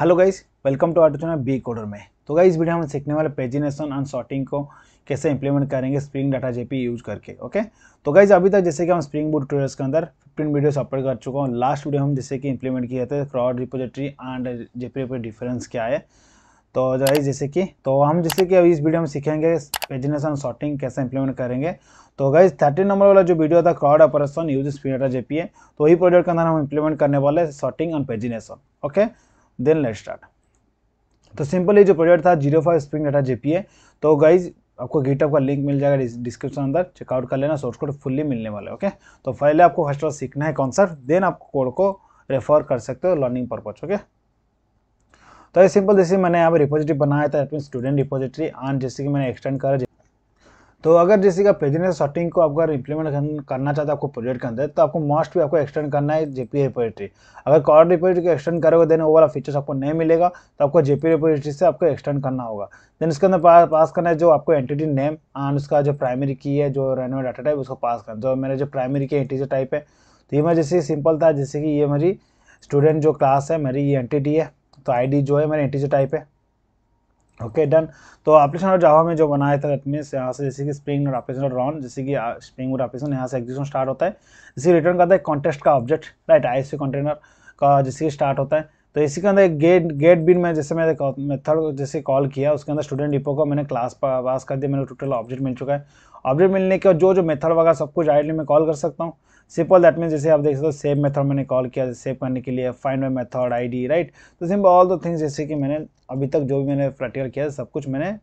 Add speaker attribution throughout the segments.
Speaker 1: Hello guys welcome to चुनाव बी कोडर में तो गाइस वीडियो हम सीखने वाले पेजिनेशन एंड सॉर्टिंग को कैसे इंप्लीमेंट करेंगे स्प्रिंग डाटा जेपी यूज करके ओके तो गाइज अभी तक जैसे कि हम स्प्रिंग बुट ट्यूटोरियल्स के अंदर फिफ्टीन वीडियोस अपलोड कर चुका हूँ लास्ट वीडियो हम जैसे कि इंप्लीमेंट किए थे क्रॉड रिपोजिटरी एंड जेपी पर डिफरेंस क्या है तो गाइज जैसे कि तो हम जैसे कि अभी इस वीडियो में सीखेंगे पेजिनेशन सॉर्टिंग कैसे इंप्लीमेंट करेंगे तो गाइज थर्टीन नंबर वाला जो वीडियो था CRUD operation use spring data JPA है तो वही प्रोजेक्ट के अंदर हम इंप्लीमेंट करने वाले sorting and pagination okay then let start तो सिंपल ये जो प्रोजेक्ट था zero five spring data JPA तो गाइज आपको गिटअप का लिंक मिल जाएगा डिस्क्रिप्शन अंदर चेकआउट कर लेना सोर्स कोड फुल्ली मिलने वाले ओके तो पहले आपको फर्स्ट ऑफ सीखना है कॉन्सेप्ट देन आप कोड को रेफर कर सकते हो लर्निंग पर्पज ओके तो ये सिंपल जैसे मैंने यहाँ पर रिपोजिटरी बनाया था मीन स्टूडेंट रिपोजिटरी आन जैसे कि मैंने एक्सटेंड करा तो अगर जैसे का पेजनेस सेटिंग को आप अगर इंप्लीमेंट करना चाहते हैं आपको प्रोजेक्ट के अंदर तो आपको मस्ट भी आपको एक्सटेंड करना है जेपी रिपोजिटरी अगर कॉर्ड रिपोजिटरी को एक्सटेंड करोगे देन वो वाला फीचर्स आपको नहीं मिलेगा तो आपको जेपी रिपोजिटरी से आपको एक्सटेंड करना होगा देन इसके अंदर पास, करना है जो आपको एंटिटी नेम एंड उसका जो प्राइमरी की है जो रेनवे डाटा टाइप उसको पास करना जो मेरे जो प्राइमरी की एंटीजी टाइप है तो ये मैं जैसे सिंपल था जैसे कि ये मेरी स्टूडेंट जो क्लास है मेरी ये एंटिटी है तो आई जो है मेरी एंटीजी टाइप है ओके डन तो एप्लीकेशन और जावा में जो बनाया था दैट मीन्स यहाँ से जैसे कि स्प्रिंग और एप्लीकेशन और रॉन जैसे कि स्प्रिंग uh, और एप्लीकेशन यहाँ से एग्जीक्यूशन स्टार्ट होता है जैसे रिटर्न करता है कॉन्टेस्ट का object right I C container का जैसे स्टार्ट होता है तो इसी के अंदर एक गेट गेट बिन में जैसे मैंने मेथड जैसे कॉल किया उसके अंदर स्टूडेंट डिपो को मैंने क्लास पास कर दिया मेरे टोटल ऑब्जेक्ट मिल चुका है ऑब्जेक्ट मिलने के और जो जो मेथड वगैरह सब कुछ आईडी मैं कॉल कर सकता हूँ सिंपल दैट मीन जैसे आप देख सकते हो सेव मेथड मैंने कॉल किया सेव करने के लिए find by method D right तो सिंपल ऑल द थिंग्स जैसे कि मैंने अभी तक जो भी मैंने प्रैक्टिकल किया सब कुछ मैंने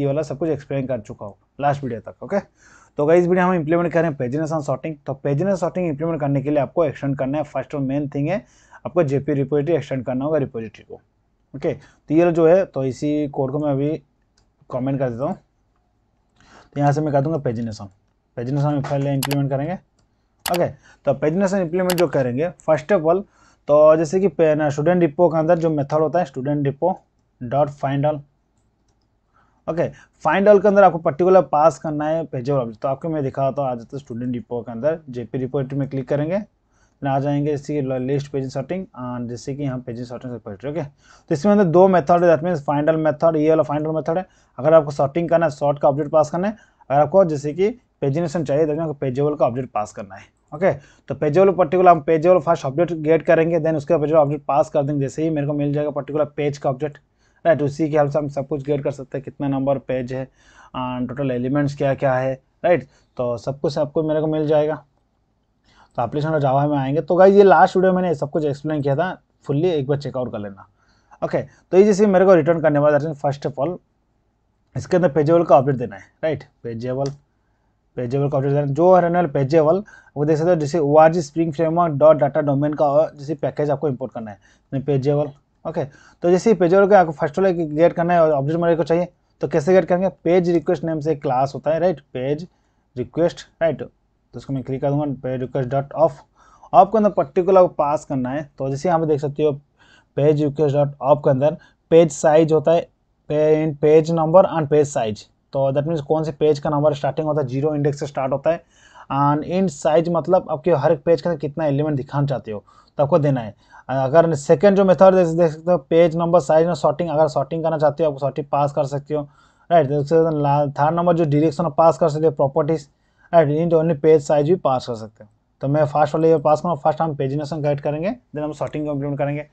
Speaker 1: ये वाला सब कुछ एक्सप्लेन कर चुका हूँ लास्ट वीडियो तक ओके तो गाइस वीडियो हम इंप्लीमेंट हैं पेजिनेस ऑन सॉर्टिंग तो पेजिनेस सॉर्टिंग इंप्लीमेंट करने के लिए आपको एक्सटेंड करना है फर्स्ट और मेन थिंग है आपको जेपी रिपोजिटरी एक्सटेंड करना होगा रिपोजिटरी को ओके तो ये जो है तो इसी कोड को मैं अभी कमेंट कर देता हूँ तो यहाँ से मैं कर दूँगा पेजिनेसन पेजिनेसन में इंप्लीमेंट करेंगे ओके तो पेजिनेसन इंप्लीमेंट जो करेंगे फर्स्ट ऑफ ऑल तो जैसे कि स्टूडेंट डिपो के अंदर जो मेथड होता है student repo dot find all okay find all के अंदर आपको पर्टिकुलर पास करना है पेजेबल ऑब्जेक्ट तो आपको मैं दिखाता हूँ आज तो स्टूडेंट डिपो के अंदर जेपी रिपोर्ट में क्लिक करेंगे आ जाएंगे जैसे कि लिस्ट पेज सॉर्टिंग एंड जैसे कि यहाँ पेज सॉर्टिंग सेपरेटरी ओके तो इसमें अंदर दो मेथड है दैट मीन फाइनल मेथड ये वाला फाइनल मेथड है अगर आपको सॉर्टिंग करना है शॉर्ट का अपडेट पास करना है अगर आपको जैसे कि पेजिनेशन चाहिए तो आपको पेजेबल का अपडेट पास करना है ओके तो पेजेबल पर्टिकुलर हम पेजेबल फर्स्ट अपडेट गेट करेंगे देन उसके पेजेबल अपडेट पास कर देंगे जैसे ही मेरे को मिल जाएगा पर्टिकुलर पेज का अपडेट राइट उसी के हेल्प से हम सब कुछ गेट कर सकते हैं कितना नंबर पेज है एंड टोटल एलिमेंट्स क्या क्या है राइट तो सब कुछ आपको मेरे को मिल जाएगा तो एप्लीकेशन और जावा में आएंगे तो गाइज ये लास्ट वीडियो मैंने सब कुछ एक्सप्लेन किया था फुल्ली एक बार चेकआउट कर लेना ओके तो ये जैसे मेरे को रिटर्न करने वाला फर्स्ट ऑफ ऑल इसके अंदर पेजेबल का अपडेट देना है राइट पेजेबल पेजेबल का अपडेट देना जो है पेजेबल वो देख सकते हो जैसे O R G spring framework dot data domain का जैसे पैकेज आपको इंपोर्ट करना है पेजेबल तो ओके तो जैसे पेजेबल का आपको फर्स्ट ऑफ गेट करना है और अपडेट मेरे को चाहिए तो कैसे गेट करेंगे पेज रिक्वेस्ट नेम से क्लास होता है राइट पेज रिक्वेस्ट राइट तो इसको मैं क्लिक कर दूंगा page request dot of of के अंदर पर्टिकुलर पास करना है तो जैसे यहाँ पे देख सकते हो पेज रिक्वेस्ट डॉट ऑफ के अंदर पेज साइज होता है page number and page size तो दैट मीन्स कौन से पेज का नंबर स्टार्टिंग होता है जीरो इंडेक्स से स्टार्ट होता है एंड इंड साइज मतलब आपके हर एक पेज के अंदर कितना एलिमेंट दिखाना चाहते हो तो आपको देना है अगर सेकेंड जो मेथड देख सकते हो पेज नंबर साइज में शॉर्टिंग अगर शॉर्टिंग करना चाहते हो आप शॉर्टिंग पास कर सकते हो राइट थर्ड नंबर जो डिरेक्शन पास कर सकते हो प्रॉपर्टीज़ राइट इन दोनों पेज साइज भी पास कर सकते हो तो मैं फास्ट वाले पास करूँगा फर्स्ट हम पेजिनेशन गाइड करेंगे देन हम सॉर्टिंग को करेंगे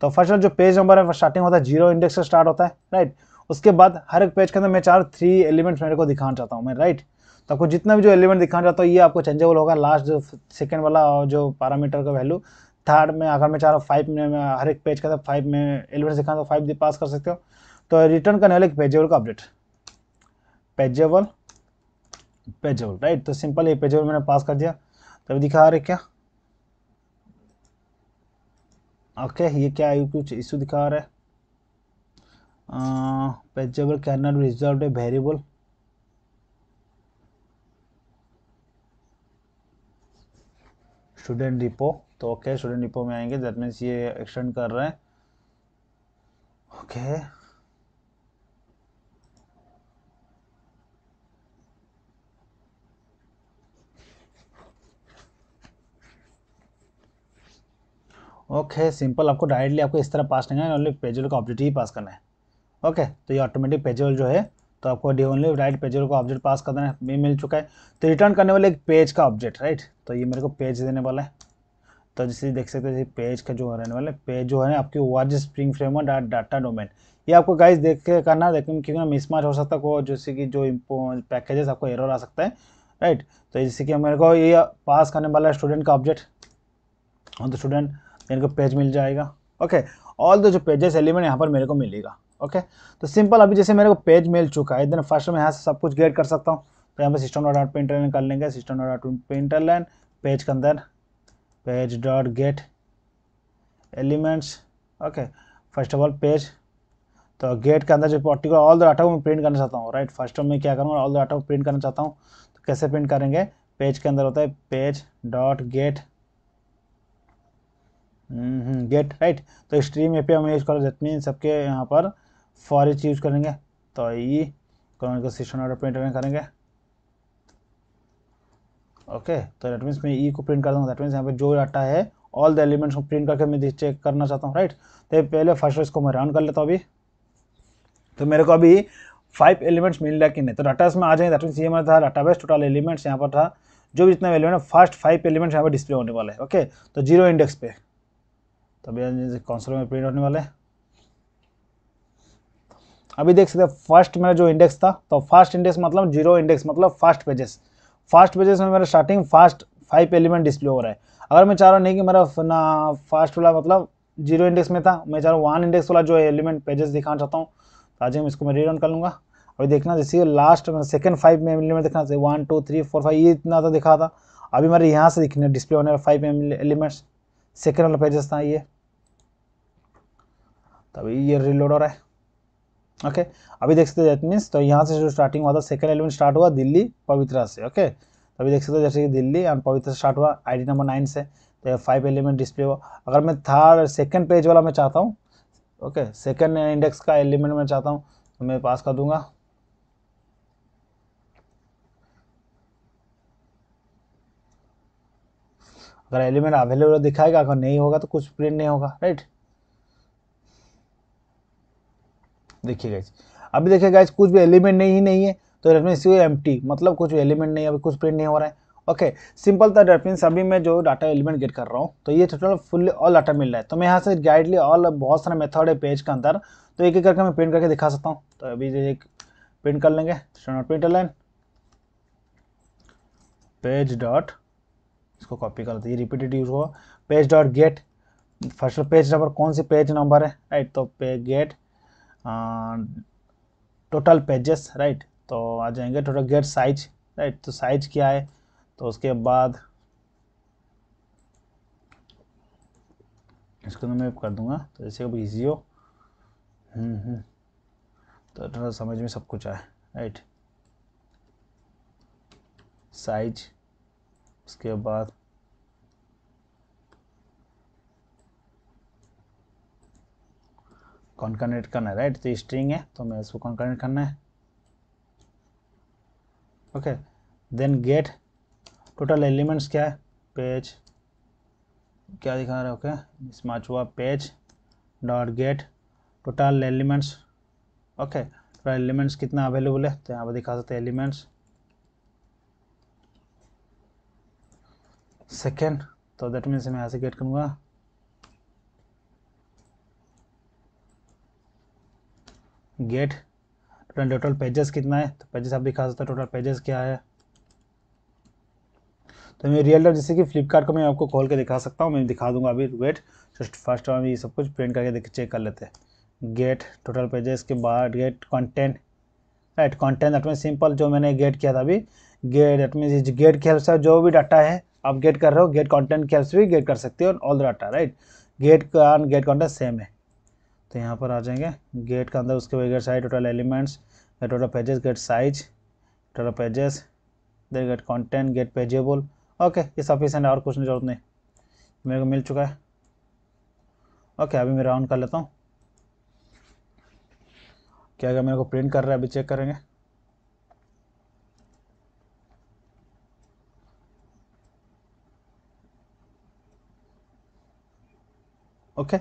Speaker 1: तो फर्स्ट जो पेज नंबर है स्टार्टिंग होता है जीरो इंडेक्स से स्टार्ट होता है राइट उसके बाद हर एक पेज के अंदर मैं चार थ्री एलिमेंट्स मेरे को दिखाना चाहता हूँ मैं राइट तो आपको जितना भी जो एलिमेंट दिखाना चाहता हूँ ये आपको चेंजेबल होगा लास्ट जो सेकेंड वाला जो पैरामीटर का वैल्यू थर्ड में अगर मैं चाह रहा हूँ फाइव में हर एक पेज के अंदर फाइव में एलिमेंट दिखाना तो फाइव पास कर सकते हो तो रिटर्न करने वाले पेजेबल का अपडेट पेजेबल पेजोल राइट तो सिंपल ये पेजोल मैंने पास कर दिया तब दिखा रहे क्या ओके ये क्या है कुछ इशू दिखा रहा है pageable can not resolve a variable student repo तो ओके स्टूडेंट रिपो में आएंगे दैट मीन्स ये एक्सटेंड कर रहे हैं ओके okay. ओके सिंपल आपको डायरेक्टली आपको इस तरह पास नहीं करना है ओनली पेजल का ऑब्जेक्ट ही पास करना है ओके तो ये ऑटोमेटिक पेजल जो है तो आपको डी ओनली राइट पेजल का ऑब्जेक्ट पास करना है मे मिल चुका है तो रिटर्न करने वाले एक पेज का ऑब्जेक्ट राइट तो ये मेरे को पेज देने वाला है तो जैसे देख सकते हैं पेज का जो रहने वाला है पेज जो है आपकी org spring framework dot data domain ये आपको गाइज देख के करना लेकिन क्योंकि मिसमैच हो सकता है को जैसे कि जो पैकेजेस आपको एरर आ सकता है राइट तो जैसे कि मेरे को ये पास करने वाला है स्टूडेंट का ऑब्जेक्ट तो स्टूडेंट इनको पेज मिल जाएगा ओके ऑल द जो पेजेस एलिमेंट यहाँ पर मेरे को मिलेगा ओके तो सिंपल अभी जैसे मेरे को पेज मिल चुका है देन फर्स्ट में यहाँ से सब कुछ गेट कर सकता हूँ तो यहाँ पर सिस्टम डॉट आउट प्रिंटर कर लेंगे system dot print line page के अंदर page dot get elements okay first of all page तो गेट के अंदर जो पर्टिकुलर ऑल द डाटा को मैं प्रिंट करना चाहता हूँ राइट फर्स्ट में क्या करूँगा ऑल द डाटा को प्रिंट करना चाहता हूँ तो कैसे प्रिंट करेंगे पेज के अंदर होता है page dot get get hmm, right तो स्ट्रीम ए पे हम यूज़ करो दैट मीन सबके यहाँ पर फॉर इच यूज करेंगे तो ये का सिस्टम ऑर्डर प्रिंट में करेंगे ओके तो दैट मीन्स मैं ई e को प्रिंट कर दूँगा दैट मीन्स यहाँ पे जो डाटा है ऑल द एलिमेंट्स को प्रिंट करके मैं चेक करना चाहता हूँ राइट तो पहले फर्स्ट इसको मैं रन कर लेता हूँ अभी तो मेरे को अभी फाइव एलिमेंट्स मिल रहा कि नहीं तो डाटा इसमें आ जाएंगे दैट मीन्स ये मेरा था बेस टोटल एलिमेंट्स यहाँ पर था जो भी जितना एलिमेंट है फर्स्ट फाइव एलिमेंट्स यहाँ पर डिस्प्ले होने वाले ओके तो जीरो इंडेक्स पे तभी कंसोल में प्रिंट होने वाले अभी देख सकते हैं फर्स्ट मेरा जो इंडेक्स था तो फर्स्ट इंडेक्स मतलब जीरो इंडेक्स मतलब फर्स्ट पेजेस फर्स्ट पेजेस में मेरा starting first five element display हो रहा है अगर मैं चाह रहा नहीं कि मेरा ना फर्स्ट वाला मतलब जीरो इंडेक्स में था मैं चाह रहा हूँ वन इंडेक्स वाला जो एलिमेंट पेजेस दिखाना चाहता हूँ तो आज मैं इसको मैं रीड कर लूँगा अभी देखना जैसे लास्ट में सेकंड फाइव में एलिमेंट देखना चाहिए one two three four five ये इतना था तो दिखा था अभी मेरे यहाँ से दिखने डिस्प्ले होने फाइव एलिमेंट्स सेकेंड वाला पेजेस था ये तो अभी ये रिलोड हो रहा है ओके अभी देख सकते हो दैट मीन्स तो यहाँ से जो स्टार्टिंग हुआ था सेकंड एलिमेंट स्टार्ट हुआ दिल्ली पवित्रा से ओके तो अभी देख सकते हो जैसे कि दिल्ली एंड पवित्रा स्टार्ट हुआ आईडी नंबर नाइन से तो फाइव एलिमेंट डिस्प्ले हुआ अगर मैं थर्ड सेकंड पेज वाला मैं चाहता हूँ ओके सेकंड इंडेक्स का एलिमेंट मैं चाहता हूँ तो मैं पास कर दूंगा अगर एलिमेंट अवेलेबल दिखाएगा अगर नहीं होगा तो कुछ प्रिंट नहीं होगा राइट देखिए गाइज अभी देखिए गाइज कुछ भी एलिमेंट नहीं ही नहीं है तो डेट एम टी मतलब कुछ एलिमेंट नहीं अभी कुछ प्रिंट नहीं हो रहा है ओके सिंपल था डेट अभी मैं जो डाटा एलिमेंट गेट कर रहा हूँ तो ये टोटल फुल्ली ऑल डाटा मिल रहा है तो मैं यहाँ से गाइडली ऑल बहुत सारा मेथड है पेज के अंदर तो एक एक करके मैं प्रिंट करके दिखा सकता हूँ तो अभी एक प्रिंट कर लेंगे प्रिंट लाइन पेज डॉट इसको कॉपी कर ये रिपीटेड यूज हुआ page dot get first page number कौन सी पेज नंबर है राइट तो पे गेट टोटल पेजेस राइट तो आ जाएंगे टोटल गेट साइज राइट तो साइज क्या है तो उसके बाद इसको तो मैं कर दूंगा तो जैसे अब इजी हो हम्म, हम्म, तो थोड़ा समझ में सब कुछ आए राइट साइज उसके बाद कॉन्कनेट करना है राइट तो स्ट्रिंग है तो मैं इसको कॉन्कनेट करना है okay then get total elements क्या है पेज क्या दिखा रहा है ओके स्मार्च हुआ page dot get total elements okay total elements कितना अवेलेबल है तो यहाँ पर दिखा सकते हैं एलिमेंट्स सेकेंड तो दैट मीन्स मैं यहाँ से गेट करूँगा गेट टोटल टोटल पेजेस कितना है तो पेजेस आप दिखा सकते हो टोटल पेजेस क्या है तो मैं रियल टाइम जैसे कि फ्लिपकार्ट को मैं आपको खोल के दिखा सकता हूँ मैं दिखा दूंगा अभी वेट जस्ट फर्स्ट टाइम ये सब कुछ प्रिंट करके चेक कर लेते हैं गेट टोटल पेजेस के बाद get content right content that mean simple जो मैंने गेट किया था अभी गेट दैट मीन गेट के हेल्प से जो भी डाटा है आप गेट कर रहे हो गेट कॉन्टेंट के भी गेट कर सकते हो all the data right get का गेट कॉन्टेंट सेम है तो यहाँ पर आ जाएंगे गेट के अंदर उसके बाद get size total elements get total pages get size total pages there get content get pageable okay ये सफिशेंट है और कुछ नहीं जरूरत नहीं मेरे को मिल चुका है ओके अभी मैं राउंड कर लेता हूँ क्या क्या मेरे को प्रिंट कर रहा है अभी चेक करेंगे ओके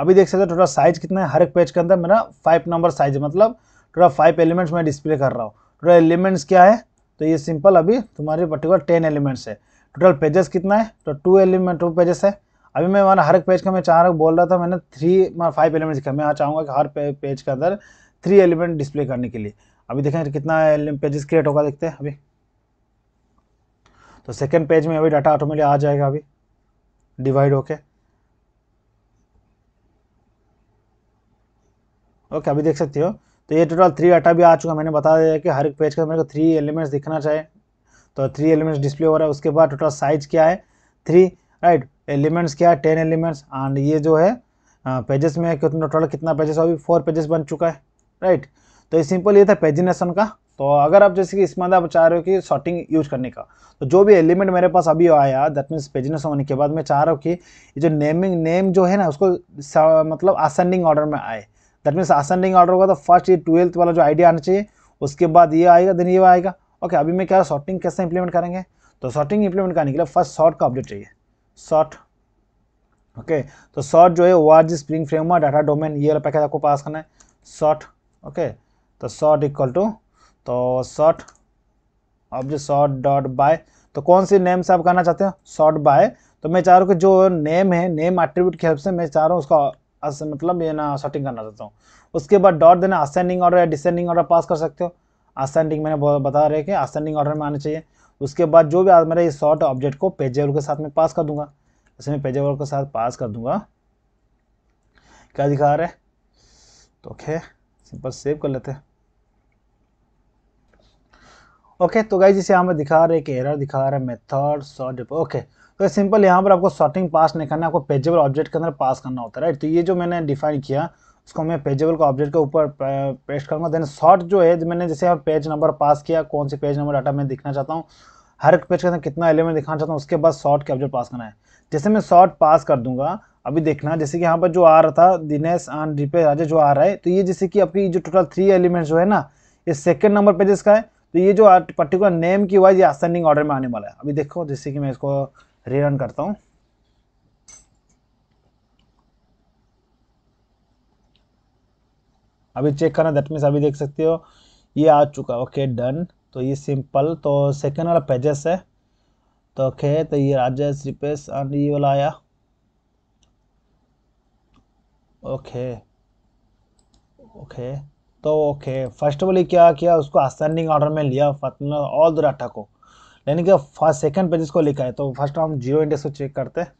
Speaker 1: अभी देख सकते हो टोटल साइज कितना है हर एक पेज के अंदर मेरा फाइव नंबर साइज मतलब टोटल फाइव एलिमेंट्स मैं डिस्प्ले कर रहा हूँ टोटल एलिमेंट्स क्या है तो ये सिंपल अभी तुम्हारे पर्टिकुलर टेन एलिमेंट्स है टोटल पेजेस कितना है तो टू एलिमेंट टू पेजेस है अभी मैं माना हर एक पेज का मैं चाह रहा बोल रहा था मैंने थ्री मैं फाइव एलिमेंट्स का मैं यहाँ चाहूँगा कि हर पेज के अंदर थ्री एलिमेंट डिस्प्ले करने के लिए अभी देखें कितना पेजेस क्रिएट होगा देखते हैं अभी तो सेकेंड पेज में अभी डाटा ऑटोमेटिक आ जाएगा अभी डिवाइड होके ओके अभी देख सकते हो तो ये टोटल थ्री आटा भी आ चुका मैंने बता दिया कि हर एक पेज का मेरे को थ्री एलिमेंट्स दिखना चाहिए तो थ्री एलिमेंट्स डिस्प्ले हो रहा है उसके बाद टोटल साइज क्या है थ्री राइट एलिमेंट्स क्या है टेन एलिमेंट्स एंड ये जो है पेजेस हाँ, में कितना टोटल कितना पेजेस अभी फोर पेजेस बन चुका है राइट तो ये सिंपल ये था पेजिनेशन का तो अगर आप जैसे कि इसमें आप चाह रहे हो कि शॉर्टिंग यूज करने का तो जो भी एलिमेंट मेरे पास अभी आया दैट मीन्स पेजिनेशन होने के बाद मैं चाह रहा हूँ कि ये जो नेमिंग नेम जो है ना उसको मतलब असेंडिंग ऑर्डर में आए दैट मीन्स असेंडिंग ऑर्डर होगा तो फर्स्ट ये ट्वेल्थ वाला जो आइडिया आना चाहिए उसके बाद ये आएगा देन ये आएगा ओके अभी मैं क्या शॉर्टिंग कैसे इंप्लीमेंट करेंगे तो शॉर्टिंग इंप्लीमेंट करने के लिए फर्स्ट शॉर्ट का अपडेट चाहिए शॉर्ट ओके तो शॉर्ट जो है वो आर जी स्प्रिंग हुआ डाटा डोमेन ये वाला पैकेज आपको पास करना है शॉर्ट ओके तो शॉर्ट इक्वल टू तो sort object sort dot by तो कौन सी नेम से आप करना चाहते हो शॉर्ट बाय तो मैं चाह रहा हूँ कि जो नेम है नेम एट्रीब्यूट की हेल्प से मैं चाह रहा हूँ उसका मतलब ये ना शॉर्टिंग करना चाहता हूँ उसके बाद डॉट देना असेंडिंग ऑर्डर या डिसेंडिंग ऑर्डर पास कर सकते हो असेंडिंग मैंने बता रहे कि असेंडिंग ऑर्डर में आना चाहिए उसके बाद जो भी मेरा ये शॉर्ट ऑब्जेक्ट को पेजेबल के साथ में पास कर दूंगा जैसे मैं पेजेबल के साथ पास कर दूंगा क्या दिखा रहा है तो ओके सिंपल सेव कर लेते ओके तो गाइज इसे हमें दिखा रहे कि एरर दिखा रहा है मेथड शॉर्ट ओके तो सिंपल यहाँ पर आपको सॉर्टिंग पास नहीं करना आपको पेजेबल ऑब्जेक्ट के अंदर पास करना होता है राइट तो ये जो मैंने डिफाइन किया उसको मैं पेजेबल का ऑब्जेक्ट के ऊपर पेस्ट करूँगा देन सॉर्ट जो है मैंने जैसे यहाँ पेज नंबर पास किया कौन से पेज नंबर डाटा मैं दिखना चाहता हूँ हर पेज के अंदर कितना एलिमेंट दिखाना चाहता हूँ उसके बाद शॉर्ट के ऑब्जेक्ट पास करना है जैसे मैं शॉर्ट पास कर दूंगा अभी देखना जैसे कि यहाँ पर जो आ रहा था दिनेश आन दीपे राजा जो आ रहा है तो ये जैसे कि आपकी जो टोटल थ्री एलिमेंट जो है ना ये सेकेंड नंबर पेजेस का है तो ये जो पर्टिकुलर नेम की वाइज ये असेंडिंग ऑर्डर में आने वाला है अभी देखो जैसे कि मैं इसको रिरन करता हूँ अभी चेक करना दैट मीन्स अभी देख सकते हो ये आ चुका ओके डन तो ये सिंपल तो सेकेंड वाला पेजेस है तो ओके तो ये राजेश रिपेश एंड ये वाला आया ओके ओके तो ओके फर्स्ट वाली क्या किया उसको असेंडिंग ऑर्डर में लिया मतलब ऑल द डाटा को यानी कि फर्स्ट सेकंड पेजेस को लिखा है तो फर्स्ट हम जियो इंडेक्स को चेक करते हैं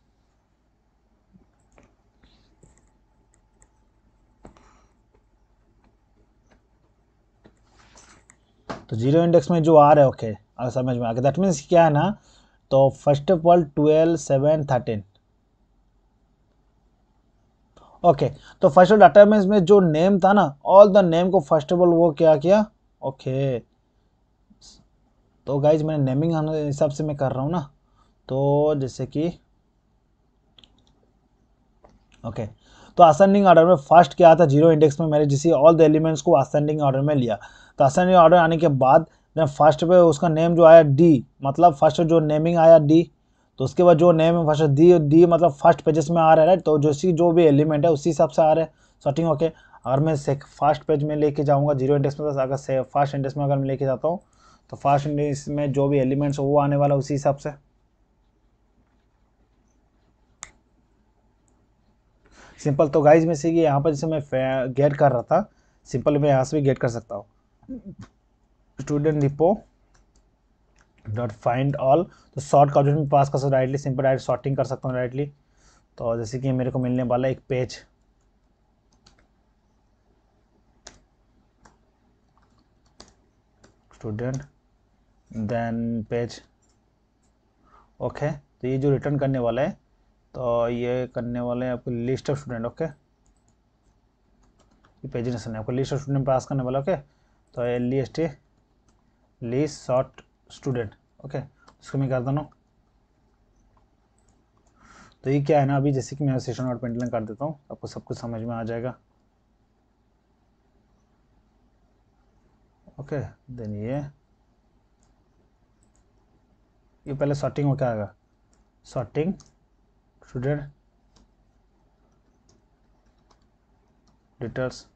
Speaker 1: तो जीरो इंडेक्स में जो आ रहा है ओके okay, समझ में आ गया दैट मीन्स क्या है ना तो first of all twelve seven thirteen okay तो फर्स्ट ऑफ डाटा में जो नेम था ना ऑल द नेम को फर्स्ट ऑफ ऑल वो क्या किया ओके okay, तो गाइज मैंने नेमिंग हिसाब से मैं कर रहा हूँ ना तो जैसे कि ओके तो असेंडिंग ऑर्डर में फर्स्ट क्या था जीरो इंडेक्स में मैंने जिसे ऑल द एलिमेंट्स को असेंडिंग ऑर्डर में लिया तो असेंडिंग ऑर्डर आने के बाद मैं फर्स्ट पे उसका नेम जो आया डी मतलब फर्स्ट जो नेमिंग आया डी तो उसके बाद जो नेम है फर्स्ट डी डी मतलब फर्स्ट पेजेस में आ रहा है तो जैसी जो भी एलिमेंट है उसी हिसाब से आ रहा है सॉर्टिंग ओके अगर मैं फर्स्ट पेज में लेके जाऊँगा जीरो इंडेक्स में अगर फर्स्ट इंडेक्स में अगर मैं लेके जाता हूँ तो फास्ट इंडेक्स में जो भी एलिमेंट्स वो आने वाला उसी हिसाब से सिंपल तो गाइज में से कि यहाँ पर जैसे मैं गेट कर रहा था सिंपल मैं यहाँ से भी गेट कर सकता हूँ student repo dot find all तो शॉर्ट का जो में पास कर सकता हूँ डायरेक्टली सिंपल डायरेक्ट शॉर्टिंग कर सकता हूँ डायरेक्टली तो जैसे कि मेरे को मिलने वाला एक page student then page okay तो ये जो रिटर्न करने वाला है तो ये करने वाला है आपको लिस्ट ऑफ स्टूडेंट ओके ये पेजिनेशन है आपको लिस्ट ऑफ स्टूडेंट पास करने वाला ओके तो L E S T list sort student okay उसको मैं कर देना तो ये क्या है ना अभी जैसे कि मैं सेशन और पेंटिंग कर देता हूँ आपको सब कुछ समझ में आ जाएगा ओके देन ये ये पहले सॉर्टिंग में क्या आएगा sorting student details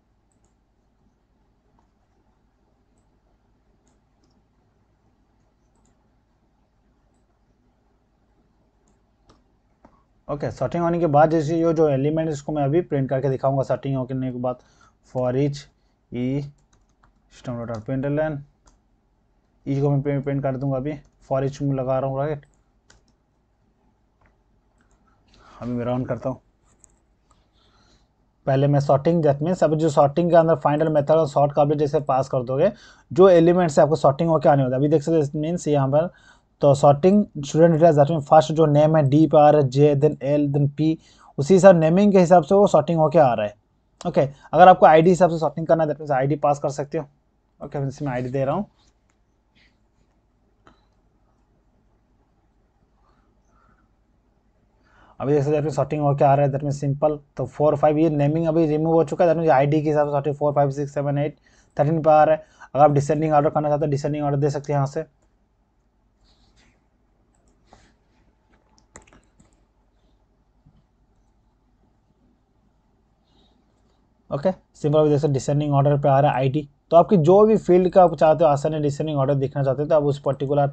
Speaker 1: okay sorting होने के बाद जैसे ये जो एलिमेंट इसको मैं अभी प्रिंट करके दिखाऊंगा सॉर्टिंग होने के बाद for each E system dot print L E को मैं प्रिंट कर दूंगा अभी फॉर एच में लगा रहा हूँ राइट अभी मैं राउंड करता हूँ पहले मैं सॉर्टिंग दैट मीन्स अब जो सॉर्टिंग के अंदर फाइनल मेथड और सॉर्ट का जैसे पास कर दोगे जो एलिमेंट्स है आपको सॉर्टिंग होकर आने होता है अभी देख सकते मीन्स यहाँ पर तो sorting student details that mean first जो नेम है डी पर आ रहा है J then L then P उसी हिसाब नेमिंग के हिसाब से वो सॉर्टिंग होकर आ रहा है ओके अगर आपको आईडी हिसाब से सॉर्टिंग करना है दैट मीन्स आईडी पास कर सकते हो ओके okay, मैं आई आईडी दे रहा हूँ अभी देख सकते हैं सॉर्टिंग होकर आ रहा है दैट मीन सिंपल तो फोर फाइव ये नेमिंग अभी रिमूव हो चुका है आई डी के हिसाब से sorting four five six seven eight thirteen पर आ रहा है अगर आप डिसेंडिंग ऑर्डर करना चाहते हैं डिसेंडिंग ऑर्डर दे सकते हैं यहाँ से ओके सिंपल अभी देख सकते डिसेंडिंग ऑर्डर पर आ रहा है आई तो आपकी जो भी फील्ड का आप चाहते हो आसानी डिसेंडिंग ऑर्डर देखना चाहते हो तो आप उस पर्टिकुलर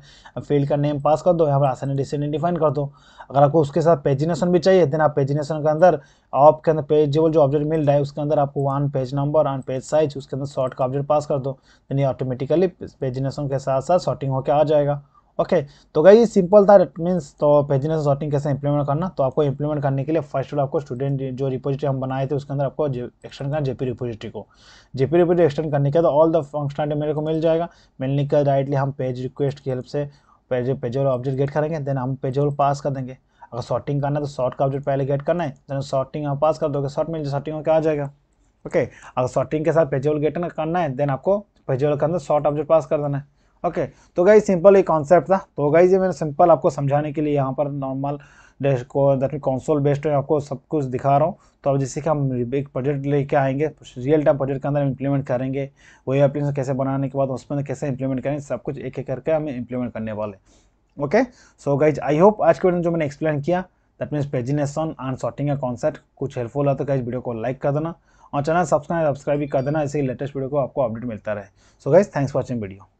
Speaker 1: फील्ड का नेम पास कर दो यहाँ पर आसानी डिसेंडिंग डिफाइन कर दो अगर आपको उसके साथ पेजिनेशन भी चाहिए देन आप पेजिनेशन के अंदर आपके अंदर पेजेबल जो ऑब्जेक्ट मिल रहा है उसके अंदर आपको one page number one page size उसके अंदर शॉर्ट का ऑब्जेक्ट पास कर दो देन ये ऑटोमेटिकली पेजिनेशन के साथ साथ शॉर्टिंग होकर आ जाएगा ओके तो गई सिंपल था इट मीन्स तो पेजिनेस सॉर्टिंग कैसे इंप्लीमेंट करना तो आपको इंप्लीमेंट करने के लिए फर्स्ट आपको स्टूडेंट जो रिपोजिटरी हम बनाए थे उसके अंदर आपको एक्सटेंड करना जेपी रिपोजिटरी को जेपी रिपोजिटरी एक्सटेंड करने के बाद ऑल द फंक्शनलिटी मेरे को मिल जाएगा मिलने के डायरेक्टली हम पेज रिक्वेस्ट की हेल्प से पेज पेजेबल ऑब्जेक्ट गेट करेंगे देन हम पेजल पास कर देंगे अगर शॉर्टिंग करना है तो शॉर्ट का ऑब्जेक्ट पहले गेट करना है देन शॉर्टिंग हम पास कर दोगे शॉर्ट मिल जाए शॉर्टिंग में क्या आ जाएगा ओके अगर शॉर्टिंग के साथ पेजेबल गेट करना है देन आपको पेजेबल के अंदर शॉर्ट ऑब्जेक्ट पास कर देना है ओके तो गाइज सिंपल एक कॉन्सेप्ट था तो गाइज ये मैंने सिंपल आपको समझाने के लिए यहाँ पर नॉर्मल डैश को दैट मीन कॉन्सोल बेस्ड है आपको सब कुछ दिखा रहा हूँ तो अब जैसे कि हम एक प्रोजेक्ट लेके आएंगे रियल टाइम प्रोजेक्ट के अंदर हम इंप्लीमेंट करेंगे वही एप्लीकेशन कैसे बनाने के बाद उसमें कैसे इंप्लीमेंट करेंगे सब कुछ एक एक करके हम इम्प्लीमेंट करने वाले okay so guys I hope आज के वीडियो जो मैंने एक्सप्लेन किया that means pagination and sorting का कॉन्सेप्ट कुछ हेल्पफुल है तो गाइज वीडियो को लाइक कर देना और चैनल सब्सक्राइब सब्सक्राइब भी कर देना ऐसे ही लेटेस्ट वीडियो को आपको अपडेट मिलता रहे so guys thanks for watching video